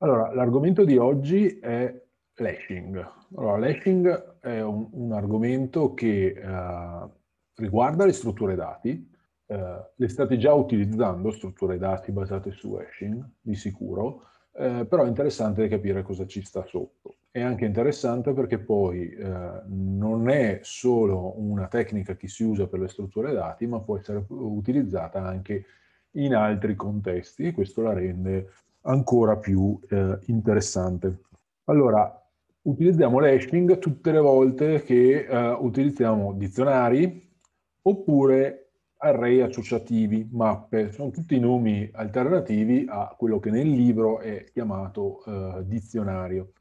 Allora, l'argomento di oggi è lashing. Allora, lashing è un, un argomento che eh, riguarda le strutture dati. Eh, le state già utilizzando strutture dati basate su hashing, di sicuro, eh, però è interessante capire cosa ci sta sotto. È anche interessante perché poi eh, non è solo una tecnica che si usa per le strutture dati, ma può essere utilizzata anche in altri contesti e questo la rende ancora più eh, interessante. Allora, utilizziamo l'hashing tutte le volte che eh, utilizziamo dizionari oppure array associativi, mappe, sono tutti nomi alternativi a quello che nel libro è chiamato eh, dizionario.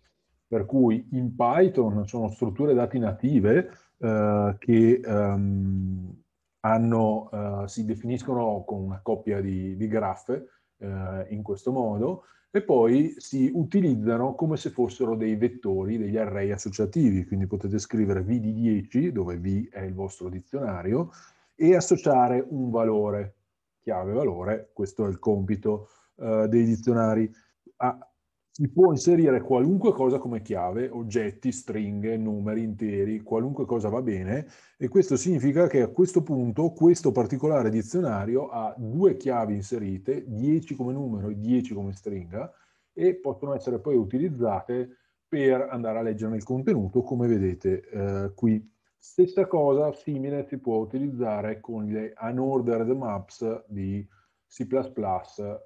Per cui in Python sono strutture dati native eh, che ehm, hanno, eh, si definiscono con una coppia di, di graffe, eh, in questo modo e poi si utilizzano come se fossero dei vettori, degli array associativi, quindi potete scrivere v di 10, dove v è il vostro dizionario, e associare un valore, chiave valore, questo è il compito eh, dei dizionari. A, ah, si può inserire qualunque cosa come chiave, oggetti, stringhe, numeri interi, qualunque cosa va bene e questo significa che a questo punto questo particolare dizionario ha due chiavi inserite, 10 come numero e 10 come stringa e possono essere poi utilizzate per andare a leggere il contenuto come vedete eh, qui. Stessa cosa simile si può utilizzare con le unordered maps di C++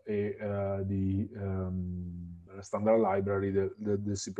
e eh, di... Um, standard library del, del, del C++.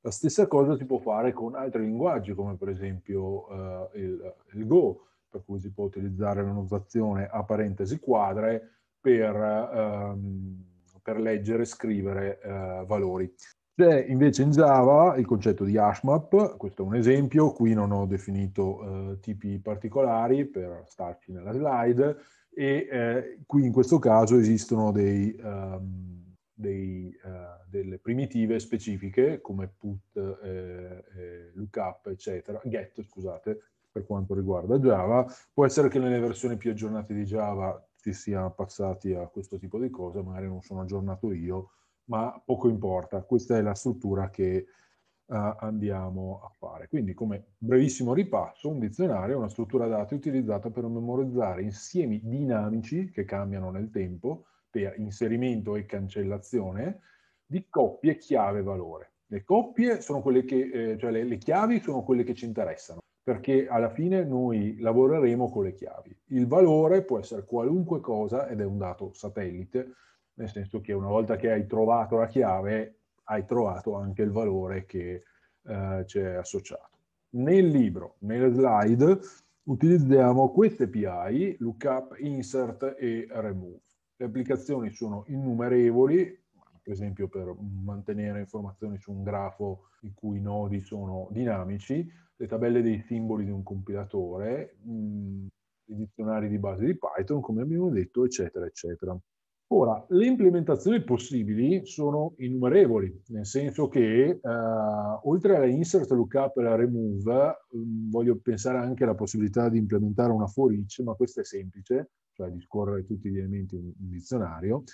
La stessa cosa si può fare con altri linguaggi, come per esempio eh, il, il, Go, per cui si può utilizzare la notazione a parentesi quadre per, ehm, per leggere e scrivere eh, valori. C'è invece in Java il concetto di hashmap, questo è un esempio, qui non ho definito eh, tipi particolari per starci nella slide, e eh, qui in questo caso esistono dei... Ehm, dei, uh, delle primitive specifiche come put, eh, eh, lookup, eccetera, get, scusate, per quanto riguarda Java. Può essere che nelle versioni più aggiornate di Java ci sia passati a questo tipo di cose, magari non sono aggiornato io, ma poco importa, questa è la struttura che uh, andiamo a fare. Quindi come brevissimo ripasso, un dizionario è una struttura dati utilizzata per memorizzare insiemi dinamici che cambiano nel tempo, per inserimento e cancellazione di coppie chiave valore. Le coppie sono quelle che, eh, cioè le, le chiavi sono quelle che ci interessano, perché alla fine noi lavoreremo con le chiavi. Il valore può essere qualunque cosa ed è un dato satellite, nel senso che una volta che hai trovato la chiave, hai trovato anche il valore che eh, c'è associato. Nel libro, nelle slide, utilizziamo queste API, lookup, insert e remove. Le applicazioni sono innumerevoli, per esempio per mantenere informazioni su un grafo i cui nodi sono dinamici, le tabelle dei simboli di un compilatore, mh, mm, i dizionari di base di Python, come abbiamo detto, eccetera, eccetera. Ora, le implementazioni possibili sono innumerevoli, nel senso che eh, oltre alla insert, lookup e alla remove, mh, mm, voglio pensare anche alla possibilità di implementare una for each, ma questa è semplice, cioè di scorrere tutti gli elementi in un dizionario,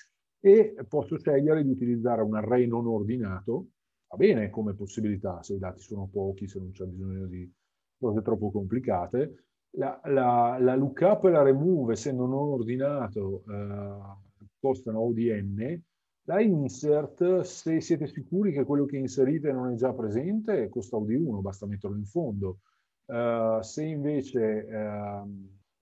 e posso scegliere di utilizzare un array non ordinato, va bene come possibilità, se i dati sono pochi, se non c'è bisogno di cose troppo complicate, la, la, la lookup e la remove, essendo non ordinato, eh, costano ODN, la insert, se siete sicuri che quello che inserite non è già presente, costa OD1, basta metterlo in fondo. Uh, se invece uh,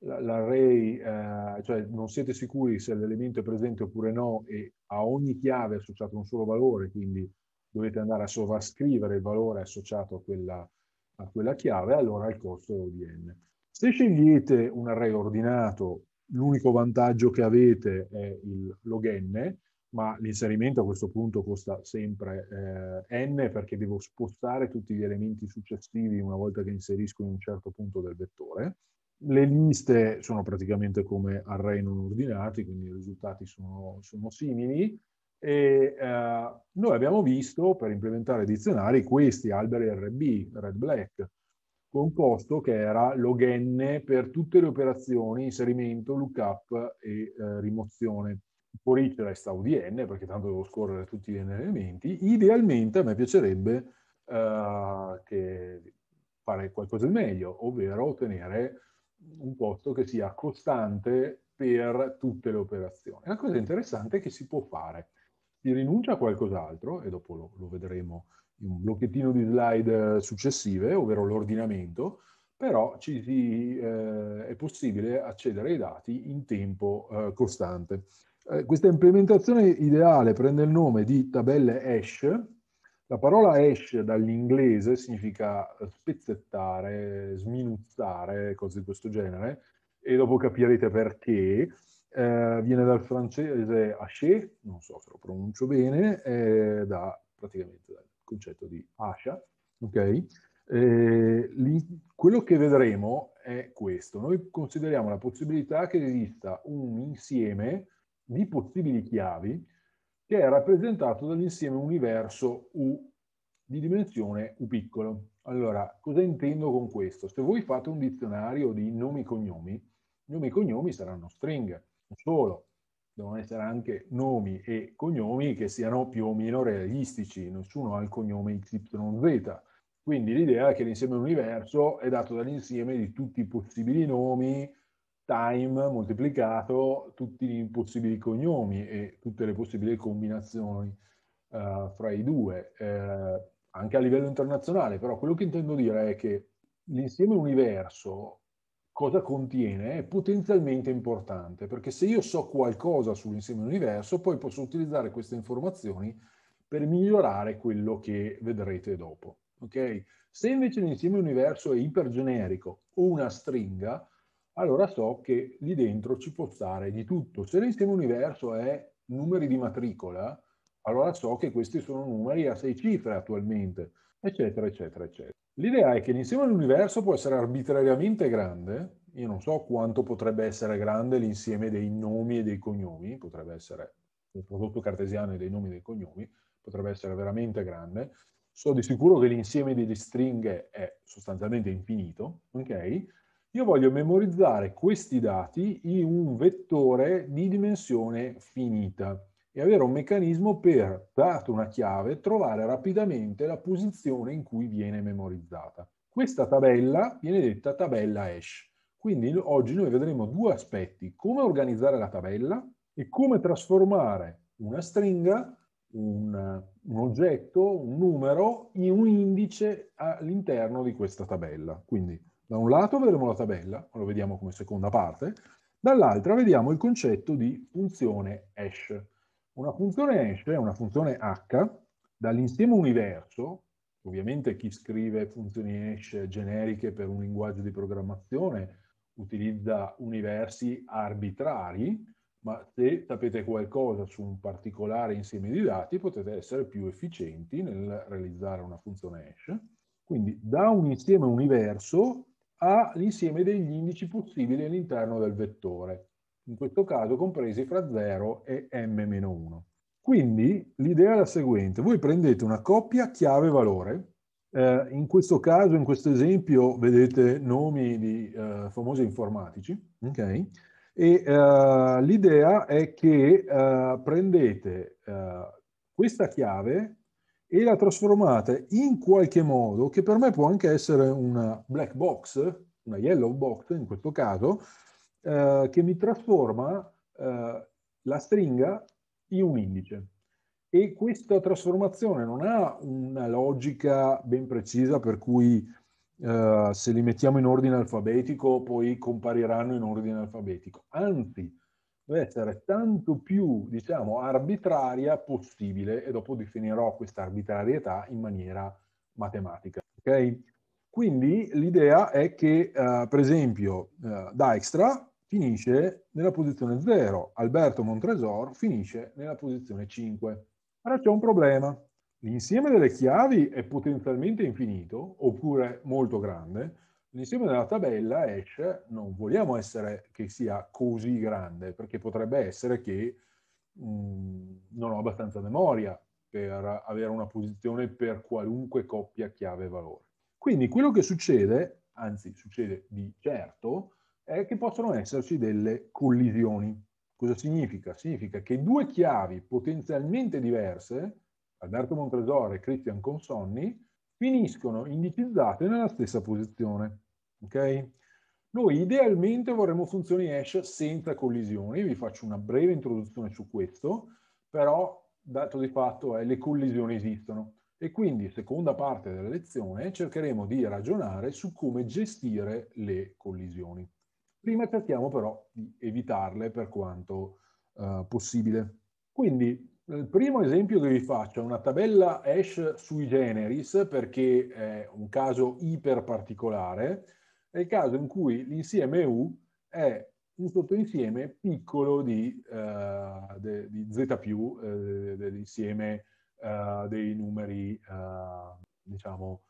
l'array, eh, cioè non siete sicuri se l'elemento è presente oppure no e a ogni chiave è associato un solo valore, quindi dovete andare a sovrascrivere il valore associato a quella, a quella chiave, allora il costo è di n. Se scegliete un array ordinato, l'unico vantaggio che avete è il log n, ma l'inserimento a questo punto costa sempre eh, n perché devo spostare tutti gli elementi successivi una volta che inserisco in un certo punto del vettore le liste sono praticamente come array non ordinati, quindi i risultati sono, sono simili. E eh, noi abbiamo visto per implementare i dizionari questi alberi RB, red black, con composto che era log n per tutte le operazioni inserimento, lookup e eh, rimozione. Fuori c'è resta di n perché tanto devo scorrere tutti gli elementi. Idealmente a me piacerebbe eh, che fare qualcosa di meglio, ovvero ottenere un costo che sia costante per tutte le operazioni. La cosa interessante è che si può fare. Si rinuncia a qualcos'altro, e dopo lo, lo vedremo in un blocchettino di slide successive, ovvero l'ordinamento, però si, eh, è possibile accedere ai dati in tempo eh, costante. Eh, questa implementazione ideale prende il nome di tabelle hash, la parola esce dall'inglese, significa eh, spezzettare, sminuzzare, cose di questo genere, e dopo capirete perché. Eh, viene dal francese haché, non so se lo pronuncio bene, eh, da, praticamente dal concetto di ascia, ok? Eh, li, quello che vedremo è questo. Noi consideriamo la possibilità che esista un insieme di possibili chiavi che è rappresentato dall'insieme universo U di dimensione U piccolo. Allora, cosa intendo con questo? Se voi fate un dizionario di nomi e cognomi, nomi e cognomi saranno stringhe, non solo, devono essere anche nomi e cognomi che siano più o meno realistici, nessuno ha il cognome XYZ. Quindi l'idea è che l'insieme universo è dato dall'insieme di tutti i possibili nomi, time moltiplicato tutti i possibili cognomi e tutte le possibili combinazioni uh, fra i due, eh, anche a livello internazionale. Però quello che intendo dire è che l'insieme universo cosa contiene è potenzialmente importante, perché se io so qualcosa sull'insieme universo, poi posso utilizzare queste informazioni per migliorare quello che vedrete dopo. Okay? Se invece l'insieme universo è ipergenerico o una stringa, allora so che lì dentro ci può stare di tutto. Se l'insieme universo è numeri di matricola, allora so che questi sono numeri a sei cifre attualmente, eccetera, eccetera, eccetera. L'idea è che l'insieme all'universo può essere arbitrariamente grande, io non so quanto potrebbe essere grande l'insieme dei nomi e dei cognomi, potrebbe essere il prodotto cartesiano dei nomi e dei cognomi, potrebbe essere veramente grande, so di sicuro che l'insieme delle stringhe è sostanzialmente infinito, ok? io voglio memorizzare questi dati in un vettore di dimensione finita e avere un meccanismo per, dato una chiave, trovare rapidamente la posizione in cui viene memorizzata. Questa tabella viene detta tabella hash. Quindi oggi noi vedremo due aspetti, come organizzare la tabella e come trasformare una stringa, un, un oggetto, un numero, in un indice all'interno di questa tabella. Quindi da un lato vedremo la tabella, lo vediamo come seconda parte, dall'altra vediamo il concetto di funzione hash. Una funzione hash è una funzione h dall'insieme universo, ovviamente chi scrive funzioni hash generiche per un linguaggio di programmazione utilizza universi arbitrari, ma se sapete qualcosa su un particolare insieme di dati potete essere più efficienti nel realizzare una funzione hash. Quindi da un insieme universo all'insieme degli indici possibili all'interno del vettore, in questo caso compresi fra 0 e m-1. Quindi l'idea è la seguente, voi prendete una coppia chiave-valore, eh, in questo caso, in questo esempio, vedete nomi di eh, famosi informatici, okay? e eh, l'idea è che eh, prendete eh, questa chiave e la trasformate in qualche modo, che per me può anche essere una black box, una yellow box in questo caso, eh, che mi trasforma eh, la stringa in un indice. E questa trasformazione non ha una logica ben precisa per cui eh, se li mettiamo in ordine alfabetico poi compariranno in ordine alfabetico. Anzi, deve essere tanto più, diciamo, arbitraria possibile e dopo definirò questa arbitrarietà in maniera matematica. Okay? Quindi l'idea è che, eh, per esempio, eh, Dijkstra finisce nella posizione 0, Alberto Montresor finisce nella posizione 5. Ora c'è un problema. L'insieme delle chiavi è potenzialmente infinito, oppure molto grande, l'insieme della tabella esce, non vogliamo essere che sia così grande, perché potrebbe essere che mh, mm, non ho abbastanza memoria per avere una posizione per qualunque coppia chiave valore. Quindi quello che succede, anzi succede di certo, è che possono esserci delle collisioni. Cosa significa? Significa che due chiavi potenzialmente diverse, Alberto Montresore e Christian Consonni, finiscono indicizzate nella stessa posizione. Okay? Noi idealmente vorremmo funzioni hash senza collisioni, vi faccio una breve introduzione su questo, però dato di fatto è eh, le collisioni esistono e quindi seconda parte della lezione cercheremo di ragionare su come gestire le collisioni. Prima cerchiamo però di evitarle per quanto uh, possibile. Quindi eh, il primo esempio che vi faccio è una tabella hash sui generis perché è un caso iper particolare, è il caso in cui l'insieme U è un sottoinsieme piccolo di, uh, de, di Z più eh, dell'insieme uh, dei numeri, uh, diciamo,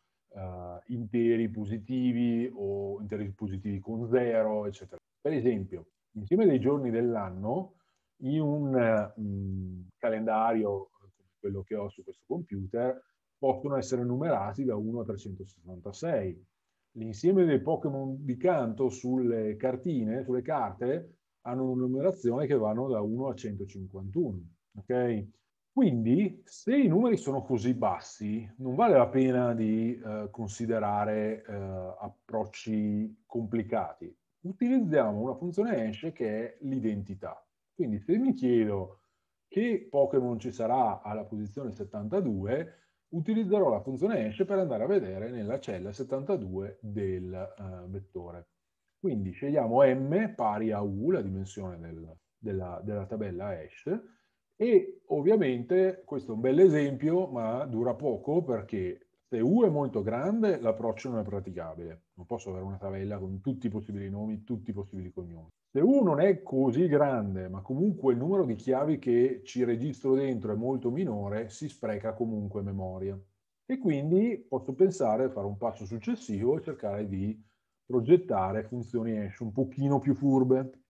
interi positivi o interi positivi con zero, eccetera. Per esempio, l'insieme dei giorni dell'anno in un mh, calendario eh, come quello che ho su questo computer possono essere numerati da 1 a 366. L'insieme dei Pokémon di canto sulle cartine, sulle carte, hanno una numerazione che vanno da 1 a 151. Okay? Quindi, se i numeri sono così bassi, non vale la pena di eh, considerare eh, approcci complicati. Utilizziamo una funzione hash che è l'identità. Quindi se mi chiedo che Pokémon ci sarà alla posizione 72, utilizzerò la funzione hash per andare a vedere nella cella 72 del uh, vettore. Quindi scegliamo m pari a u, la dimensione del, della, della, tabella hash, e ovviamente questo è un bel esempio, ma dura poco perché se U è molto grande, l'approccio non è praticabile. Non posso avere una tabella con tutti i possibili nomi, tutti i possibili cognomi. Se U non è così grande, ma comunque il numero di chiavi che ci registro dentro è molto minore, si spreca comunque memoria. E quindi posso pensare, a fare un passo successivo e cercare di progettare funzioni hash un pochino più furbe.